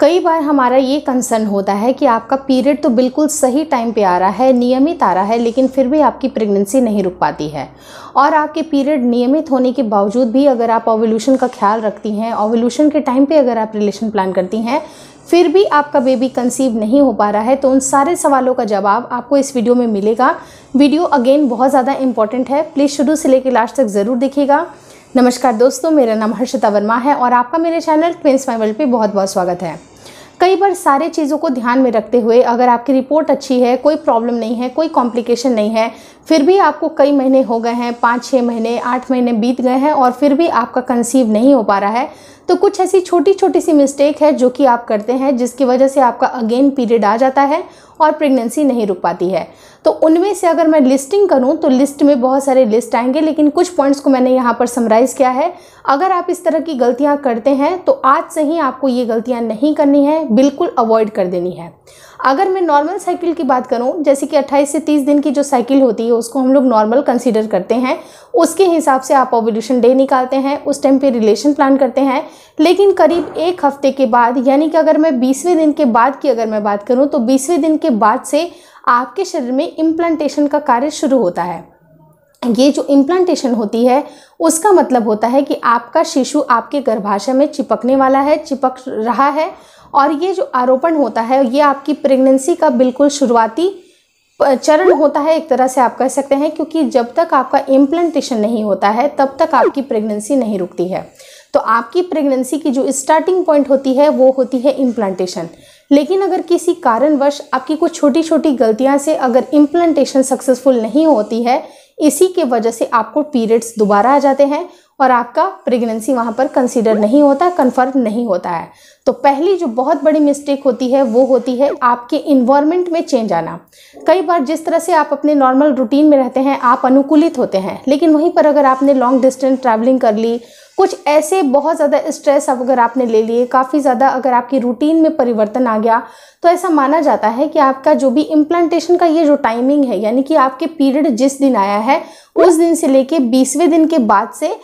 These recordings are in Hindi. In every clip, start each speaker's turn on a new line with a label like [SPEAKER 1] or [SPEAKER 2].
[SPEAKER 1] कई बार हमारा ये कंसर्न होता है कि आपका पीरियड तो बिल्कुल सही टाइम पे आ रहा है नियमित आ रहा है लेकिन फिर भी आपकी प्रेगनेंसी नहीं रुक पाती है और आपके पीरियड नियमित होने के बावजूद भी अगर आप ओवल्यूशन का ख्याल रखती हैं ओवल्यूशन के टाइम पे अगर आप रिलेशन प्लान करती हैं फिर भी आपका बेबी कंसीव नहीं हो पा रहा है तो उन सारे सवालों का जवाब आपको इस वीडियो में मिलेगा वीडियो अगेन बहुत ज़्यादा इंपॉर्टेंट है प्लीज़ शुरू से लेकर लास्ट तक ज़रूर देखिएगा नमस्कार दोस्तों मेरा नाम हर्षिता वर्मा है और आपका मेरे चैनल ट्विंस माई वर्ल्ड पे बहुत बहुत स्वागत है कई बार सारे चीज़ों को ध्यान में रखते हुए अगर आपकी रिपोर्ट अच्छी है कोई प्रॉब्लम नहीं है कोई कॉम्प्लिकेशन नहीं है फिर भी आपको कई महीने हो गए हैं पाँच छः महीने आठ महीने बीत गए हैं और फिर भी आपका कंसीव नहीं हो पा रहा है तो कुछ ऐसी छोटी छोटी सी मिस्टेक है जो कि आप करते हैं जिसकी वजह से आपका अगेन पीरियड आ जाता है और प्रेगनेंसी नहीं रुक पाती है तो उनमें से अगर मैं लिस्टिंग करूं तो लिस्ट में बहुत सारे लिस्ट आएंगे लेकिन कुछ पॉइंट्स को मैंने यहाँ पर समराइज़ किया है अगर आप इस तरह की गलतियाँ करते हैं तो आज से ही आपको ये गलतियाँ नहीं करनी है बिल्कुल अवॉइड कर देनी है अगर मैं नॉर्मल साइकिल की बात करूँ जैसे कि अट्ठाईस से तीस दिन की जो साइकिल होती है उसको हम लोग नॉर्मल कंसिडर करते हैं उसके हिसाब से आप ओवल्यूशन डे निकालते हैं उस टाइम पे रिलेशन प्लान करते हैं लेकिन करीब एक हफ्ते के बाद यानी कि अगर मैं बीसवें दिन के बाद की अगर मैं बात करूँ तो बीसवें दिन के बाद से आपके शरीर में इम्प्लांटेशन का कार्य शुरू होता है ये जो इम्प्लांटेशन होती है उसका मतलब होता है कि आपका शिशु आपके गर्भाशय में चिपकने वाला है चिपक रहा है और ये जो आरोपण होता है ये आपकी प्रेगनेंसी का बिल्कुल शुरुआती चरण होता है एक तरह से आप कह सकते हैं क्योंकि जब तक आपका इम्प्लांटेशन नहीं होता है तब तक आपकी प्रेगनेंसी नहीं रुकती है तो आपकी प्रेगनेंसी की जो स्टार्टिंग पॉइंट होती है वो होती है इम्प्लांटेशन लेकिन अगर किसी कारणवश आपकी कुछ छोटी छोटी गलतियाँ से अगर इम्प्लांटेशन सक्सेसफुल नहीं होती है इसी के वजह से आपको पीरियड्स दोबारा आ जाते हैं और आपका प्रेगनेंसी वहाँ पर कंसिडर नहीं होता कन्फर्म नहीं होता है तो पहली जो बहुत बड़ी मिस्टेक होती है वो होती है आपके इन्वायरमेंट में चेंज आना कई बार जिस तरह से आप अपने नॉर्मल रूटीन में रहते हैं आप अनुकूलित होते हैं लेकिन वहीं पर अगर आपने लॉन्ग डिस्टेंस ट्रैवलिंग कर ली कुछ ऐसे बहुत ज़्यादा स्ट्रेस अब अगर आपने ले लिए काफ़ी ज़्यादा अगर आपकी रूटीन में परिवर्तन आ गया तो ऐसा माना जाता है कि आपका जो भी इम्प्लांटेशन का ये जो टाइमिंग है यानी कि आपके पीरियड जिस दिन आया है उस दिन से लेके बीसवें दिन के बाद से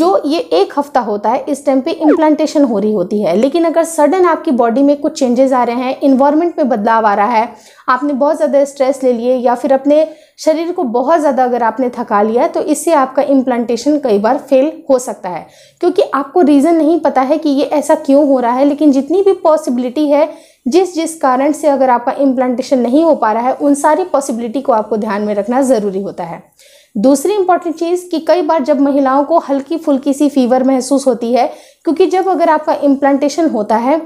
[SPEAKER 1] जो ये एक हफ्ता होता है इस टाइम पे इम्प्लांटेशन हो रही होती है लेकिन अगर सडन आपकी बॉडी में कुछ चेंजेस आ रहे हैं इन्वायरमेंट में बदलाव आ रहा है आपने बहुत ज़्यादा स्ट्रेस ले लिए या फिर अपने शरीर को बहुत ज़्यादा अगर आपने थका लिया तो इससे आपका इम्प्लांटेशन कई बार फेल हो सकता है क्योंकि आपको रीज़न नहीं पता है कि ये ऐसा क्यों हो रहा है लेकिन जितनी भी पॉसिबिलिटी है जिस जिस कारण से अगर आपका इम्प्लांटेशन नहीं हो पा रहा है उन सारी पॉसिबिलिटी को आपको ध्यान में रखना ज़रूरी होता है दूसरी इंपॉर्टेंट चीज़ कि कई बार जब महिलाओं को हल्की फुल्की सी फीवर महसूस होती है क्योंकि जब अगर आपका इम्प्लांटेशन होता है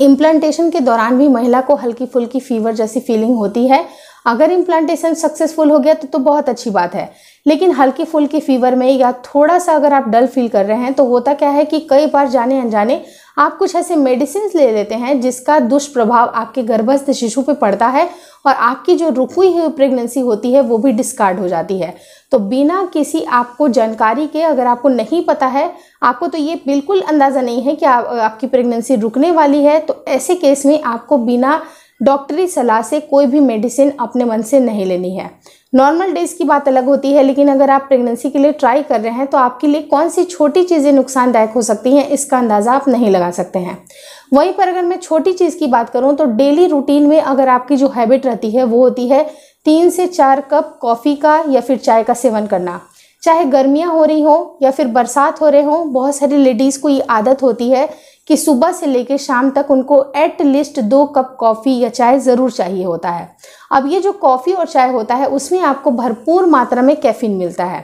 [SPEAKER 1] इम्प्लांटेशन के दौरान भी महिला को हल्की फुल्की फीवर जैसी फीलिंग होती है अगर इम्प्लांटेशन सक्सेसफुल हो गया तो तो बहुत अच्छी बात है लेकिन हल्की फुल्की फीवर में या थोड़ा सा अगर आप डल फील कर रहे हैं तो होता क्या है कि कई बार जाने अनजाने आप कुछ ऐसे मेडिसिन ले लेते हैं जिसका दुष्प्रभाव आपके गर्भस्थ शिशु पे पड़ता है और आपकी जो रुकी हुई प्रेगनेंसी होती है वो भी डिस्कार्ड हो जाती है तो बिना किसी आपको जानकारी के अगर आपको नहीं पता है आपको तो ये बिल्कुल अंदाज़ा नहीं है कि आप, आपकी प्रेगनेंसी रुकने वाली है तो ऐसे केस में आपको बिना डॉक्टरी सलाह से कोई भी मेडिसिन अपने मन से नहीं लेनी है नॉर्मल डेज की बात अलग होती है लेकिन अगर आप प्रेगनेंसी के लिए ट्राई कर रहे हैं तो आपके लिए कौन सी छोटी चीज़ें नुकसानदायक हो सकती हैं इसका अंदाज़ा आप नहीं लगा सकते हैं वहीं पर अगर मैं छोटी चीज़ की बात करूं तो डेली रूटीन में अगर आपकी जो हैबिट रहती है वो होती है तीन से चार कप कॉफ़ी का या फिर चाय का सेवन करना चाहे गर्मियाँ हो रही हों या फिर बरसात हो रहे हों बहुत सारी लेडीज़ को ये आदत होती है कि सुबह से लेकर शाम तक उनको एट लीस्ट दो कप कॉफ़ी या चाय ज़रूर चाहिए होता है अब ये जो कॉफ़ी और चाय होता है उसमें आपको भरपूर मात्रा में कैफीन मिलता है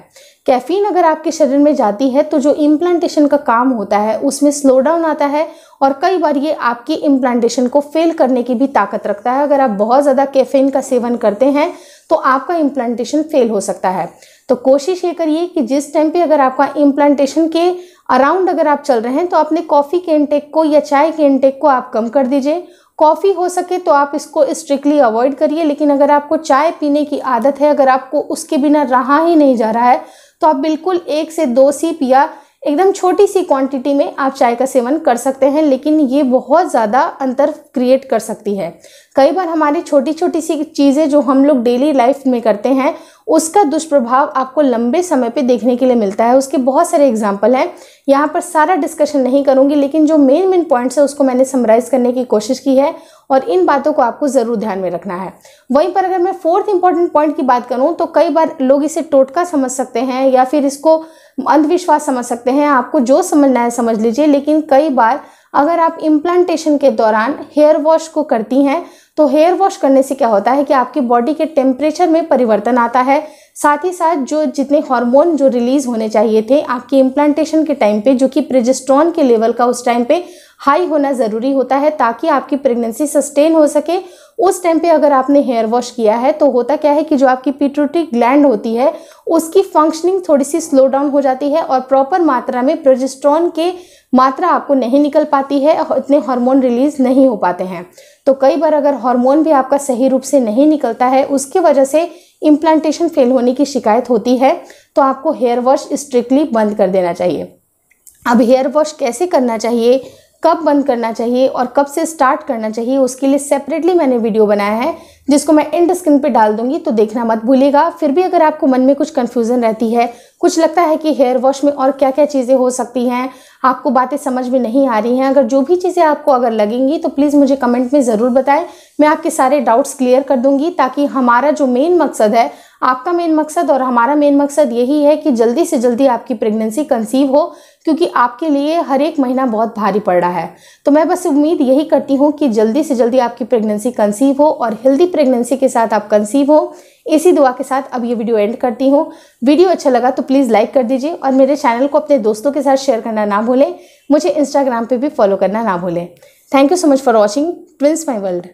[SPEAKER 1] कैफीन अगर आपके शरीर में जाती है तो जो इम्प्लांटेशन का काम होता है उसमें स्लो डाउन आता है और कई बार ये आपकी इम्प्लांटेशन को फेल करने की भी ताकत रखता है अगर आप बहुत ज़्यादा कैफीन का सेवन करते हैं तो आपका इम्प्लांटेशन फेल हो सकता है तो कोशिश ये करिए कि जिस टाइम पे अगर आपका इम्प्लांटेशन के अराउंड अगर आप चल रहे हैं तो अपने कॉफ़ी के इनटेक को या चाय के इनटेक को आप कम कर दीजिए कॉफ़ी हो सके तो आप इसको स्ट्रिक्टली अवॉइड करिए लेकिन अगर आपको चाय पीने की आदत है अगर आपको उसके बिना रहा ही नहीं जा रहा है तो आप बिल्कुल एक से दो सीप या एकदम छोटी सी क्वांटिटी में आप चाय का सेवन कर सकते हैं लेकिन ये बहुत ज़्यादा अंतर क्रिएट कर सकती है कई बार हमारी छोटी छोटी सी चीज़ें जो हम लोग डेली लाइफ में करते हैं उसका दुष्प्रभाव आपको लंबे समय पे देखने के लिए मिलता है उसके बहुत सारे एग्जाम्पल हैं यहाँ पर सारा डिस्कशन नहीं करूँगी लेकिन जो मेन मेन पॉइंट्स है उसको मैंने समराइज़ करने की कोशिश की है और इन बातों को आपको ज़रूर ध्यान में रखना है वहीं पर अगर मैं फोर्थ इंपॉर्टेंट पॉइंट की बात करूँ तो कई बार लोग इसे टोटका समझ सकते हैं या फिर इसको अंधविश्वास समझ सकते हैं आपको जो समझना है समझ लीजिए लेकिन कई बार अगर आप इम्प्लांटेशन के दौरान हेयर वॉश को करती हैं तो हेयर वॉश करने से क्या होता है कि आपकी बॉडी के टेम्परेचर में परिवर्तन आता है साथ ही साथ जो जितने हार्मोन जो रिलीज़ होने चाहिए थे आपके इम्प्लांटेशन के टाइम पे जो कि प्रेजिस्ट्रॉन के लेवल का उस टाइम पे हाई होना ज़रूरी होता है ताकि आपकी प्रेगनेंसी सस्टेन हो सके उस टाइम पे अगर आपने हेयर वॉश किया है तो होता क्या है कि जो आपकी पीट्रोटिक ग्लैंड होती है उसकी फंक्शनिंग थोड़ी सी स्लो डाउन हो जाती है और प्रॉपर मात्रा में प्रोजेस्ट्रॉन के मात्रा आपको नहीं निकल पाती है इतने हार्मोन रिलीज नहीं हो पाते हैं तो कई बार अगर हार्मोन भी आपका सही रूप से नहीं निकलता है उसकी वजह से इम्प्लांटेशन फेल होने की शिकायत होती है तो आपको हेयर वॉश स्ट्रिक्टली बंद कर देना चाहिए अब हेयर वॉश कैसे करना चाहिए कब बंद करना चाहिए और कब से स्टार्ट करना चाहिए उसके लिए सेपरेटली मैंने वीडियो बनाया है जिसको मैं इंड स्क्रीन पे डाल दूंगी तो देखना मत भूलिएगा फिर भी अगर आपको मन में कुछ कन्फ्यूज़न रहती है कुछ लगता है कि हेयर वॉश में और क्या क्या चीज़ें हो सकती हैं आपको बातें समझ में नहीं आ रही हैं अगर जो भी चीज़ें आपको अगर लगेंगी तो प्लीज़ मुझे कमेंट में ज़रूर बताएं मैं आपके सारे डाउट्स क्लियर कर दूंगी ताकि हमारा जो मेन मकसद है आपका मेन मकसद और हमारा मेन मकसद यही है कि जल्दी से जल्दी आपकी प्रेगनेंसी कंसीव हो क्योंकि आपके लिए हर एक महीना बहुत भारी पड़ रहा है तो मैं बस उम्मीद यही करती हूँ कि जल्दी से जल्दी आपकी प्रेगनेंसी कंसीव हो और हेल्दी प्रेगनेंसी के साथ आप कंसीव हो इसी दुआ के साथ अब ये वीडियो एंड करती हूँ वीडियो अच्छा लगा तो प्लीज़ लाइक कर दीजिए और मेरे चैनल को अपने दोस्तों के साथ शेयर करना ना भूलें मुझे इंस्टाग्राम पर भी फॉलो करना ना भूलें thank you so much for watching prince my world